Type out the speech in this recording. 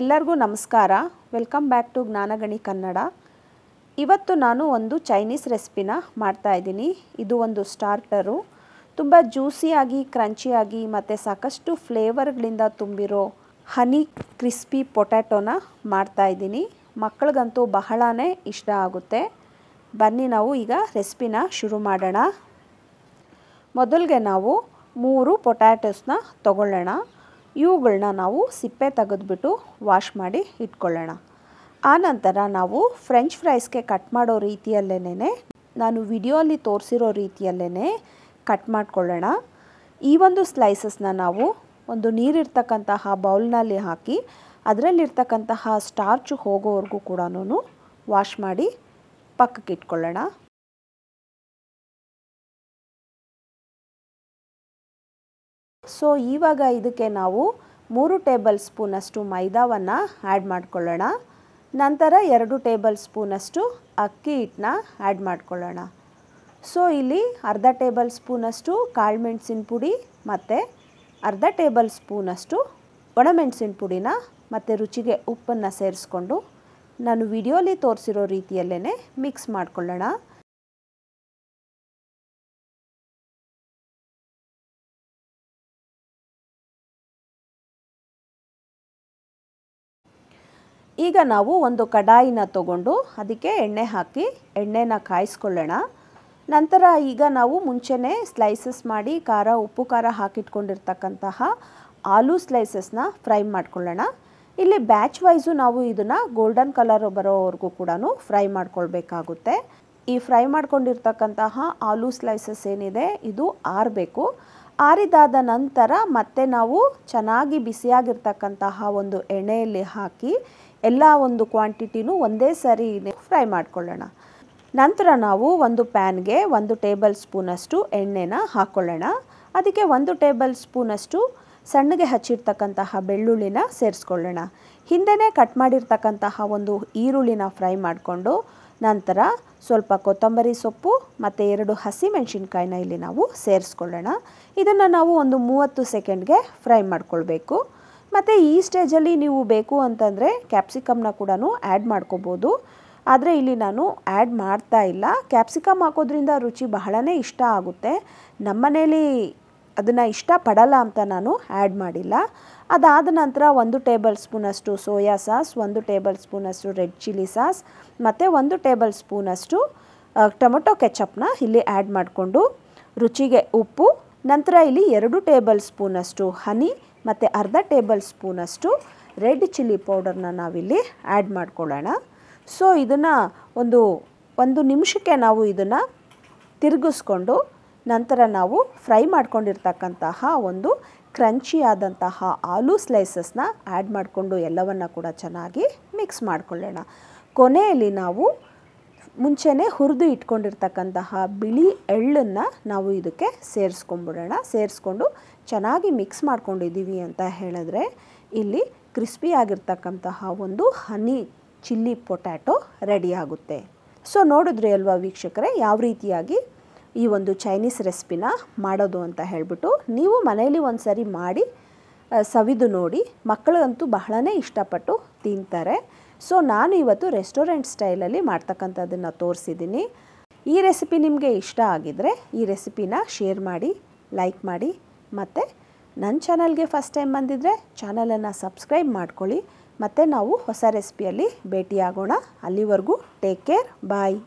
ಎಲ್ಲರಿಗೂ ನಮಸ್ಕಾರ welcome back to Jnanagani Kannada ಇವತ್ತು ನಾನು ಒಂದು ಚೈನೀಸ್ ರೆಸಿಪಿನ ಮಾಡ್ತಾಯಿದ್ದೀನಿ ಇದು ಒಂದು ಸ್ಟಾರ್ಟರು ತುಂಬ ಜ್ಯೂಸಿಯಾಗಿ ಕ್ರಂಚಿಯಾಗಿ ಮತ್ತು ಸಾಕಷ್ಟು ಫ್ಲೇವರ್ಗಳಿಂದ ತುಂಬಿರೋ ಹನಿ ಕ್ರಿಸ್ಪಿ ಪೊಟ್ಯಾಟೋನ ಮಾಡ್ತಾಯಿದ್ದೀನಿ ಮಕ್ಕಳಿಗಂತೂ ಬಹಳಾ ಇಷ್ಟ ಆಗುತ್ತೆ ಬನ್ನಿ ನಾವು ಈಗ ರೆಸಿಪಿನ ಶುರು ಮಾಡೋಣ ಮೊದಲಿಗೆ ನಾವು ಮೂರು ಪೊಟ್ಯಾಟೋಸ್ನ ತಗೊಳ್ಳೋಣ ಇವುಗಳನ್ನ ನಾವು ಸಿಪ್ಪೆ ತೆಗೆದುಬಿಟ್ಟು ವಾಶ್ ಮಾಡಿ ಇಟ್ಕೊಳ್ಳೋಣ ಆನಂತರ ನಾವು ಫ್ರೆಂಚ್ ಫ್ರೈಸ್ಗೆ ಕಟ್ ಮಾಡೋ ರೀತಿಯಲ್ಲೇನೇ ನಾನು ವಿಡಿಯೋಲಿ ತೋರಿಸಿರೋ ರೀತಿಯಲ್ಲೇ ಕಟ್ ಮಾಡ್ಕೊಳ್ಳೋಣ ಈ ಒಂದು ಸ್ಲೈಸಸ್ನ ನಾವು ಒಂದು ನೀರಿರ್ತಕ್ಕಂತಹ ಬೌಲ್ನಲ್ಲಿ ಹಾಕಿ ಅದರಲ್ಲಿರ್ತಕ್ಕಂತಹ ಸ್ಟಾರ್ಚ್ ಹೋಗೋವರೆಗೂ ಕೂಡ ವಾಶ್ ಮಾಡಿ ಪಕ್ಕಕ್ಕೆ ಇಟ್ಕೊಳ್ಳೋಣ ಸೊ ಇವಾಗ ಇದಕ್ಕೆ ನಾವು ಮೂರು ಟೇಬಲ್ ಸ್ಪೂನಷ್ಟು ಮೈದಾವನ್ನು ಆ್ಯಡ್ ಮಾಡ್ಕೊಳ್ಳೋಣ ನಂತರ ಎರಡು ಟೇಬಲ್ ಸ್ಪೂನಷ್ಟು ಅಕ್ಕಿ ಹಿಟ್ಟನ್ನ ಆ್ಯಡ್ ಮಾಡ್ಕೊಳ್ಳೋಣ ಸೊ ಇಲ್ಲಿ ಅರ್ಧ ಟೇಬಲ್ ಸ್ಪೂನಷ್ಟು ಕಾಳುಮೆಣಸಿನ ಪುಡಿ ಮತ್ತು ಅರ್ಧ ಟೇಬಲ್ ಸ್ಪೂನಷ್ಟು ಒಣಮೆಣಸಿನ ಪುಡಿನ ಮತ್ತು ರುಚಿಗೆ ಉಪ್ಪನ್ನು ಸೇರಿಸ್ಕೊಂಡು ನಾನು ವಿಡಿಯೋಲಿ ತೋರಿಸಿರೋ ರೀತಿಯಲ್ಲೇ ಮಿಕ್ಸ್ ಮಾಡ್ಕೊಳ್ಳೋಣ ಈಗ ನಾವು ಒಂದು ಕಡಾಯಿನ ತಗೊಂಡು ಅದಕ್ಕೆ ಎಣ್ಣೆ ಹಾಕಿ ಎಣ್ಣೆನ ಕಾಯಿಸ್ಕೊಳ್ಳೋಣ ನಂತರ ಈಗ ನಾವು ಮುಂಚೆನೇ ಸ್ಲೈಸಸ್ ಮಾಡಿ ಖಾರ ಉಪ್ಪು ಖಾರ ಹಾಕಿಟ್ಕೊಂಡಿರ್ತಕ್ಕಂತಹ ಆಲೂ ಸ್ಲೈಸಸ್ನ ಫ್ರೈ ಮಾಡ್ಕೊಳ್ಳೋಣ ಇಲ್ಲಿ ಬ್ಯಾಚ್ ವೈಸು ನಾವು ಇದನ್ನು ಗೋಲ್ಡನ್ ಕಲರ್ ಬರೋವರೆಗೂ ಕೂಡ ಫ್ರೈ ಮಾಡ್ಕೊಳ್ಬೇಕಾಗುತ್ತೆ ಈ ಫ್ರೈ ಮಾಡ್ಕೊಂಡಿರ್ತಕ್ಕಂತಹ ಆಲೂ ಸ್ಲೈಸಸ್ ಏನಿದೆ ಇದು ಆರಬೇಕು ಆರಿದಾದ ನಂತರ ಮತ್ತೆ ನಾವು ಚೆನ್ನಾಗಿ ಬಿಸಿಯಾಗಿರ್ತಕ್ಕಂತಹ ಒಂದು ಎಣ್ಣೆಯಲ್ಲಿ ಹಾಕಿ ಎಲ್ಲ ಒಂದು ಕ್ವಾಂಟಿಟಿನೂ ಒಂದೇ ಸರಿ ಫ್ರೈ ಮಾಡ್ಕೊಳ್ಳೋಣ ನಂತರ ನಾವು ಒಂದು ಪ್ಯಾನ್ಗೆ ಒಂದು ಟೇಬಲ್ ಸ್ಪೂನಷ್ಟು ಎಣ್ಣೆನ ಹಾಕ್ಕೊಳ್ಳೋಣ ಅದಕ್ಕೆ ಒಂದು ಟೇಬಲ್ ಸ್ಪೂನಷ್ಟು ಸಣ್ಣಗೆ ಹಚ್ಚಿರ್ತಕ್ಕಂತಹ ಬೆಳ್ಳುಳ್ಳಿನ ಸೇರಿಸ್ಕೊಳ್ಳೋಣ ಹಿಂದೆನೇ ಕಟ್ ಮಾಡಿರ್ತಕ್ಕಂತಹ ಒಂದು ಈರುಳ್ಳಿನ ಫ್ರೈ ಮಾಡಿಕೊಂಡು ನಂತರ ಸ್ವಲ್ಪ ಕೊತ್ತಂಬರಿ ಸೊಪ್ಪು ಮತ್ತು ಎರಡು ಹಸಿಮೆಣಸಿನ್ಕಾಯಿನ ಇಲ್ಲಿ ನಾವು ಸೇರಿಸ್ಕೊಳ್ಳೋಣ ಇದನ್ನು ನಾವು ಒಂದು ಮೂವತ್ತು ಸೆಕೆಂಡ್ಗೆ ಫ್ರೈ ಮಾಡ್ಕೊಳ್ಬೇಕು ಮತ್ತು ಈ ಸ್ಟೇಜಲ್ಲಿ ನೀವು ಬೇಕು ಅಂತಂದರೆ ಕ್ಯಾಪ್ಸಿಕಮ್ನ ಕೂಡ ಆ್ಯಡ್ ಮಾಡ್ಕೋಬೋದು ಆದರೆ ಇಲ್ಲಿ ನಾನು ಆ್ಯಡ್ ಮಾಡ್ತಾ ಇಲ್ಲ ಕ್ಯಾಪ್ಸಿಕಮ್ ಹಾಕೋದ್ರಿಂದ ರುಚಿ ಬಹಳನೇ ಇಷ್ಟ ಆಗುತ್ತೆ ನಮ್ಮನೇಲಿ ಅದನ್ನು ಇಷ್ಟಪಡಲ್ಲ ಅಂತ ನಾನು ಆ್ಯಡ್ ಮಾಡಿಲ್ಲ ಅದಾದ ನಂತರ ಒಂದು ಟೇಬಲ್ ಸ್ಪೂನಷ್ಟು ಸೋಯಾ ಸಾಸ್ ಒಂದು ಟೇಬಲ್ ಸ್ಪೂನಷ್ಟು ರೆಡ್ ಚಿಲ್ಲಿ ಸಾಸ್ ಮತ್ತು ಒಂದು ಟೇಬಲ್ ಸ್ಪೂನಷ್ಟು ಟೊಮೊಟೊ ಕೆಚಪ್ನ ಇಲ್ಲಿ ಆ್ಯಡ್ ಮಾಡಿಕೊಂಡು ರುಚಿಗೆ ಉಪ್ಪು ನಂತರ ಇಲ್ಲಿ ಎರಡು ಟೇಬಲ್ ಸ್ಪೂನಷ್ಟು ಹನಿ ಮತ್ತು ಅರ್ಧ ಟೇಬಲ್ ಸ್ಪೂನಷ್ಟು ರೆಡ್ ಚಿಲ್ಲಿ ಪೌಡರ್ನ ನಾವಿಲ್ಲಿ ಆ್ಯಡ್ ಮಾಡ್ಕೊಳ್ಳೋಣ ಸೊ ಇದನ್ನು ಒಂದು ಒಂದು ನಿಮಿಷಕ್ಕೆ ನಾವು ಇದನ್ನು ತಿರುಗಿಸ್ಕೊಂಡು ನಂತರ ನಾವು ಫ್ರೈ ಮಾಡ್ಕೊಂಡಿರ್ತಕ್ಕಂತಹ ಒಂದು ಕ್ರಂಚಿ ಆದಂತಹ ಆಲೂ ಸ್ಲೈಸಸ್ನ ಆ್ಯಡ್ ಮಾಡಿಕೊಂಡು ಎಲ್ಲವನ್ನು ಕೂಡ ಚೆನ್ನಾಗಿ ಮಿಕ್ಸ್ ಮಾಡಿಕೊಳ್ಳೋಣ ಕೊನೆಯಲ್ಲಿ ನಾವು ಮುಂಚೆನೇ ಹುರಿದು ಇಟ್ಕೊಂಡಿರ್ತಕ್ಕಂತಹ ಬಿಳಿ ಎಳ್ಳನ್ನು ನಾವು ಇದಕ್ಕೆ ಸೇರಿಸ್ಕೊಂಬಿಡೋಣ ಸೇರಿಸ್ಕೊಂಡು ಚೆನ್ನಾಗಿ ಮಿಕ್ಸ್ ಮಾಡ್ಕೊಂಡಿದ್ದೀವಿ ಅಂತ ಹೇಳಿದ್ರೆ ಇಲ್ಲಿ ಕ್ರಿಸ್ಪಿಯಾಗಿರ್ತಕ್ಕಂತಹ ಒಂದು ಹನಿ ಚಿಲ್ಲಿ ಪೊಟ್ಯಾಟೊ ರೆಡಿ ಆಗುತ್ತೆ ಸೊ ನೋಡಿದ್ರಿ ಅಲ್ವಾ ವೀಕ್ಷಕರೇ ಯಾವ ರೀತಿಯಾಗಿ ಈ ಒಂದು ಚೈನೀಸ್ ರೆಸಿಪಿನ ಮಾಡೋದು ಅಂತ ಹೇಳಿಬಿಟ್ಟು ನೀವು ಮನೆಯಲ್ಲಿ ಒಂದು ಸರಿ ಮಾಡಿ ಸವಿದು ನೋಡಿ ಮಕ್ಕಳಂತೂ ಬಹಳನೇ ಇಷ್ಟಪಟ್ಟು ತಿಂತಾರೆ ಸೊ ನಾನು ಇವತ್ತು ರೆಸ್ಟೋರೆಂಟ್ ಸ್ಟೈಲಲ್ಲಿ ಮಾಡ್ತಕ್ಕಂಥದ್ದನ್ನು ತೋರಿಸಿದ್ದೀನಿ ಈ ರೆಸಿಪಿ ನಿಮಗೆ ಇಷ್ಟ ಆಗಿದರೆ ಈ ರೆಸಿಪಿನ ಶೇರ್ ಮಾಡಿ ಲೈಕ್ ಮಾಡಿ ಮತ್ತು ನನ್ನ ಚಾನಲ್ಗೆ ಫಸ್ಟ್ ಟೈಮ್ ಬಂದಿದ್ದರೆ ಚಾನಲನ್ನು ಸಬ್ಸ್ಕ್ರೈಬ್ ಮಾಡ್ಕೊಳ್ಳಿ ಮತ್ತು ನಾವು ಹೊಸ ರೆಸಿಪಿಯಲ್ಲಿ ಭೇಟಿಯಾಗೋಣ ಅಲ್ಲಿವರೆಗೂ ಟೇಕ್ ಕೇರ್ ಬಾಯ್